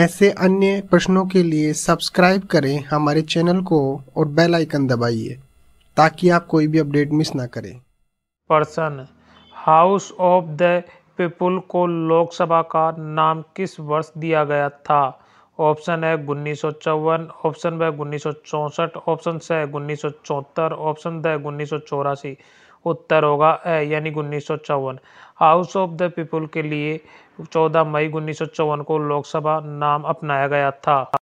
ऐसे अन्य प्रश्नों के लिए सब्सक्राइब करें हमारे चैनल को और बेल आइकन दबाइए ताकि आप कोई भी अपडेट मिस ना करें person house of the people को लोकसभा का नाम किस वर्ष दिया गया था ऑप्शन है उन्नीस ऑप्शन बी उन्नीस ऑप्शन स उन्नीस ऑप्शन द उन्नीस उत्तर होगा ए यानी उन्नीस हाउस ऑफ द पीपुल के लिए 14 मई उन्नीस को लोकसभा नाम अपनाया गया था